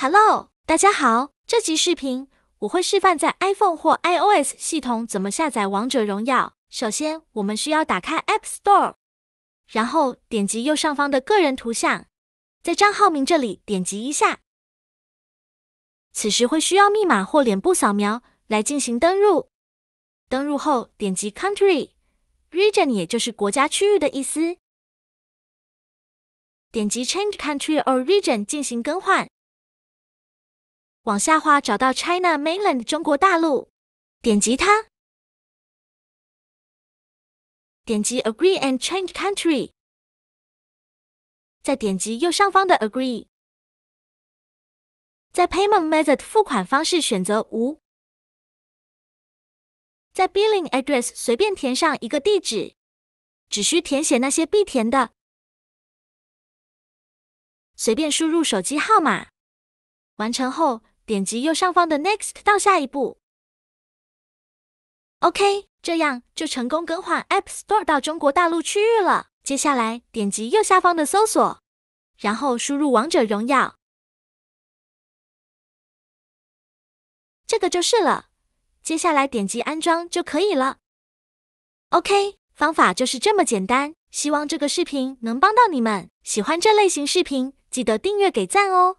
Hello，大家好。这集视频我会示范在 iPhone 或 iOS 系统怎么下载《王者荣耀》。首先，我们需要打开 App Store，然后点击右上方的个人图像，在账号名这里点击一下。此时会需要密码或脸部扫描来进行登录。登录后，点击 Country Region，也就是国家区域的意思，点击 Change Country or Region 进行更换。往下滑，找到 China Mainland 中国大陆，点击它，点击 Agree and Change Country，再点击右上方的 Agree，在 Payment Method 付款方式选择无，在 Billing Address 随便填上一个地址，只需填写那些必填的，随便输入手机号码，完成后。点击右上方的 Next 到下一步。OK，这样就成功更换 App Store 到中国大陆区域了。接下来点击右下方的搜索，然后输入《王者荣耀》，这个就是了。接下来点击安装就可以了。OK，方法就是这么简单。希望这个视频能帮到你们。喜欢这类型视频，记得订阅给赞哦。